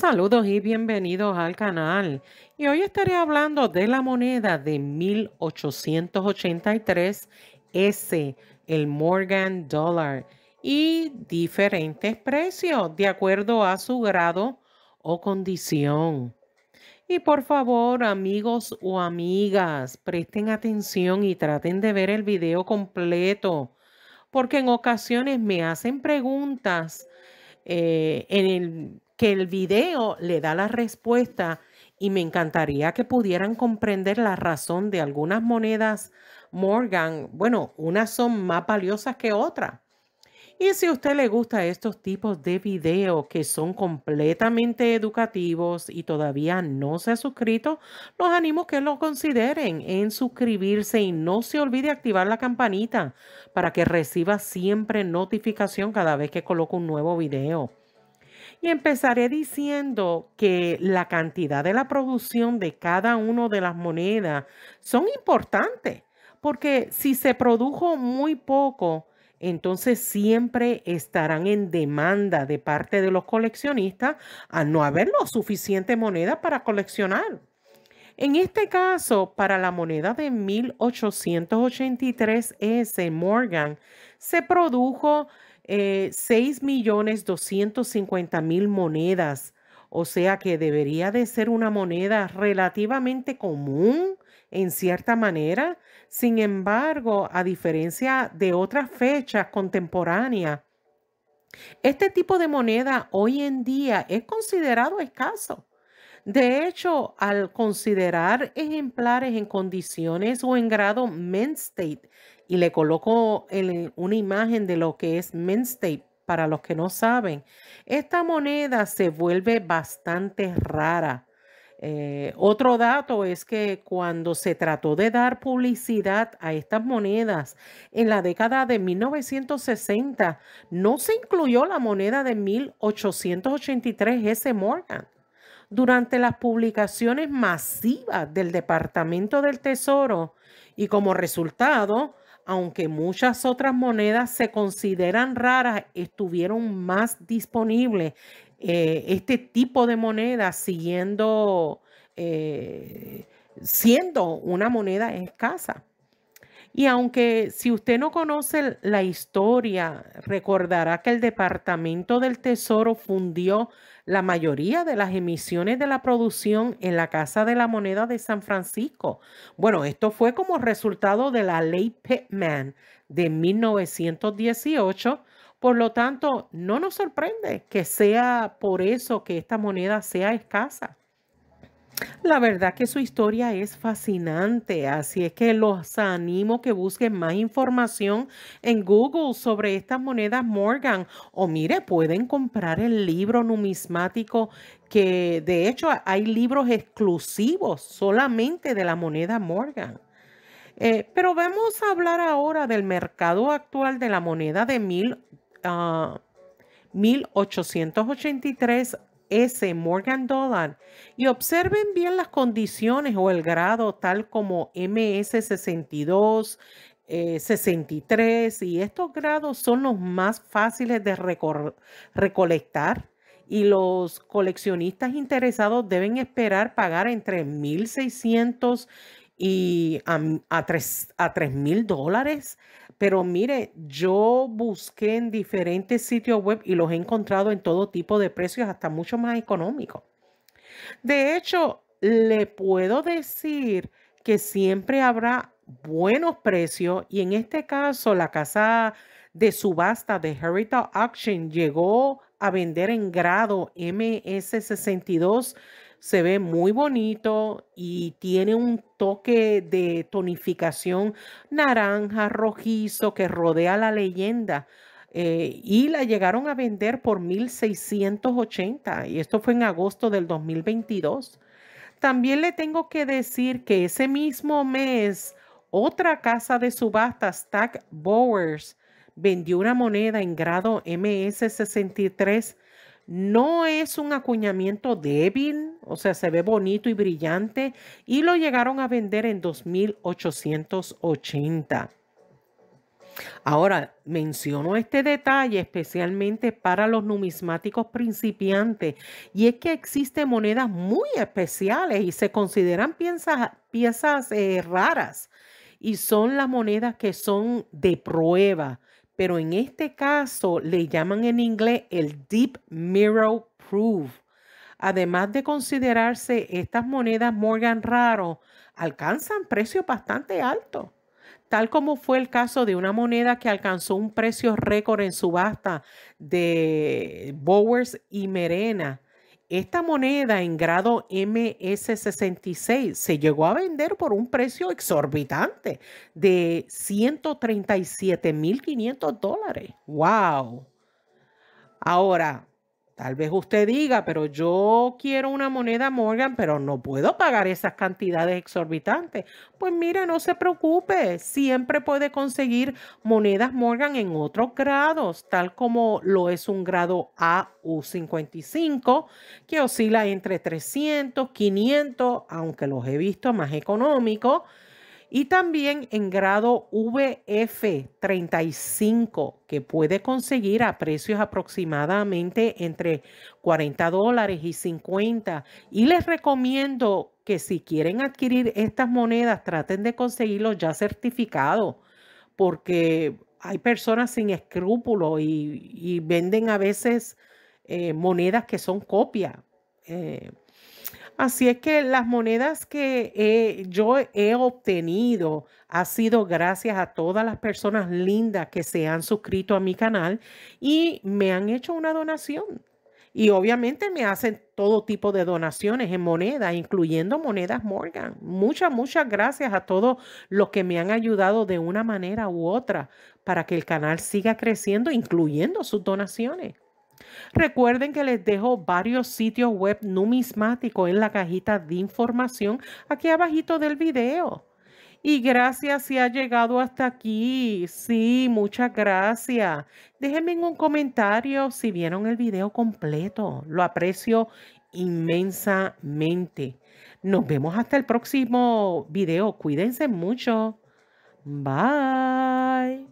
Saludos y bienvenidos al canal. Y hoy estaré hablando de la moneda de 1883 S, el Morgan Dollar, y diferentes precios de acuerdo a su grado o condición. Y por favor, amigos o amigas, presten atención y traten de ver el video completo, porque en ocasiones me hacen preguntas eh, en el que el video le da la respuesta y me encantaría que pudieran comprender la razón de algunas monedas Morgan. Bueno, unas son más valiosas que otras. Y si a usted le gusta estos tipos de videos que son completamente educativos y todavía no se ha suscrito, los animo que lo consideren en suscribirse y no se olvide activar la campanita para que reciba siempre notificación cada vez que coloco un nuevo video. Y empezaré diciendo que la cantidad de la producción de cada una de las monedas son importantes, porque si se produjo muy poco, entonces siempre estarán en demanda de parte de los coleccionistas a no haber lo suficiente moneda para coleccionar. En este caso, para la moneda de 1883 S. Morgan, se produjo eh, 6 millones 250 mil monedas. O sea que debería de ser una moneda relativamente común en cierta manera. Sin embargo, a diferencia de otras fechas contemporáneas, este tipo de moneda hoy en día es considerado escaso. De hecho, al considerar ejemplares en condiciones o en grado mint state y le coloco eh, una imagen de lo que es men's para los que no saben. Esta moneda se vuelve bastante rara. Eh, otro dato es que cuando se trató de dar publicidad a estas monedas en la década de 1960, no se incluyó la moneda de 1883 S. Morgan. Durante las publicaciones masivas del Departamento del Tesoro y como resultado, aunque muchas otras monedas se consideran raras, estuvieron más disponibles eh, este tipo de moneda siguiendo, eh, siendo una moneda escasa. Y aunque si usted no conoce la historia, recordará que el Departamento del Tesoro fundió la mayoría de las emisiones de la producción en la Casa de la Moneda de San Francisco. Bueno, esto fue como resultado de la ley Pittman de 1918. Por lo tanto, no nos sorprende que sea por eso que esta moneda sea escasa. La verdad que su historia es fascinante, así es que los animo que busquen más información en Google sobre estas monedas Morgan o mire, pueden comprar el libro numismático que de hecho hay libros exclusivos solamente de la moneda Morgan. Eh, pero vamos a hablar ahora del mercado actual de la moneda de 1883 ah, S. Morgan Dollar y observen bien las condiciones o el grado tal como MS62, 63 eh, y estos grados son los más fáciles de recolectar y los coleccionistas interesados deben esperar pagar entre 1.600 y a, a mil dólares pero mire, yo busqué en diferentes sitios web y los he encontrado en todo tipo de precios, hasta mucho más económicos. De hecho, le puedo decir que siempre habrá buenos precios y en este caso la casa de subasta de Heritage Auction llegó a vender en grado MS62 se ve muy bonito y tiene un toque de tonificación naranja, rojizo que rodea la leyenda. Eh, y la llegaron a vender por 1680 y esto fue en agosto del 2022. También le tengo que decir que ese mismo mes, otra casa de subasta, Stack Bowers, vendió una moneda en grado MS63 no es un acuñamiento débil, o sea, se ve bonito y brillante y lo llegaron a vender en 2880. Ahora, menciono este detalle especialmente para los numismáticos principiantes y es que existen monedas muy especiales y se consideran piezas, eh, raras y son las monedas que son de prueba pero en este caso le llaman en inglés el Deep Mirror Proof. Además de considerarse estas monedas Morgan raro, alcanzan precios bastante altos, tal como fue el caso de una moneda que alcanzó un precio récord en subasta de Bowers y Merena esta moneda en grado MS66 se llegó a vender por un precio exorbitante de 137.500 dólares. ¡Wow! Ahora, Tal vez usted diga, pero yo quiero una moneda Morgan, pero no puedo pagar esas cantidades exorbitantes. Pues mire, no se preocupe, siempre puede conseguir monedas Morgan en otros grados, tal como lo es un grado AU55, que oscila entre 300, 500, aunque los he visto más económicos y también en grado VF35 que puede conseguir a precios aproximadamente entre 40 dólares y 50. Y les recomiendo que si quieren adquirir estas monedas traten de conseguirlos ya certificados porque hay personas sin escrúpulos y, venden a veces eh, monedas que son copias. Eh, Así es que las monedas que yo he obtenido ha sido gracias a todas las personas lindas que se han suscrito a mi canal y me han hecho una donación. Y obviamente me hacen todo tipo de donaciones en monedas, incluyendo monedas Morgan. Muchas, muchas gracias a todos los que me han ayudado de una manera u otra para que el canal siga creciendo, incluyendo sus donaciones. Recuerden que les dejo varios sitios web numismáticos en la cajita de información aquí abajito del video. Y gracias si ha llegado hasta aquí. Sí, muchas gracias. Déjenme en un comentario si vieron el video completo. Lo aprecio inmensamente. Nos vemos hasta el próximo video. Cuídense mucho. Bye.